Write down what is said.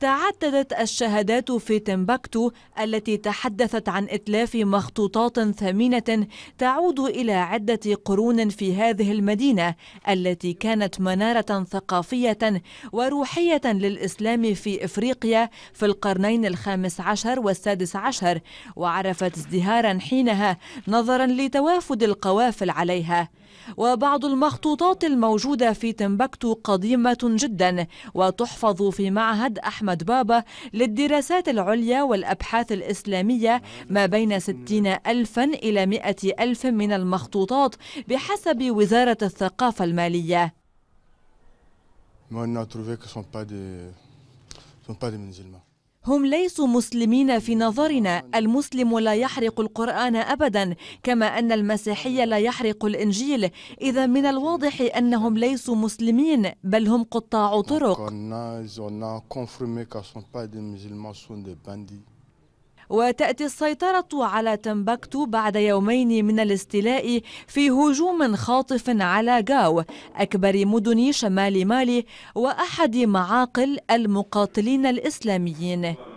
تعددت الشهادات في تمبكتو التي تحدثت عن إتلاف مخطوطات ثمينة تعود إلى عدة قرون في هذه المدينة التي كانت منارة ثقافية وروحية للإسلام في إفريقيا في القرنين الخامس عشر والسادس عشر وعرفت ازدهارا حينها نظرا لتوافد القوافل عليها وبعض المخطوطات الموجودة في تمبكتو قديمة جدا وتحفظ في معهد أحمد أحمد بابا للدراسات العليا والأبحاث الإسلامية ما بين 60 ألفا إلى 100 ألف من المخطوطات بحسب وزارة الثقافة المالية هم ليسوا مسلمين في نظرنا المسلم لا يحرق القرآن أبدا كما أن المسيحي لا يحرق الإنجيل إذا من الواضح أنهم ليسوا مسلمين بل هم قطاع طرق وتأتي السيطرة على تمبكتو بعد يومين من الاستيلاء في هجوم خاطف على جاو أكبر مدن شمال مالي وأحد معاقل المقاتلين الإسلاميين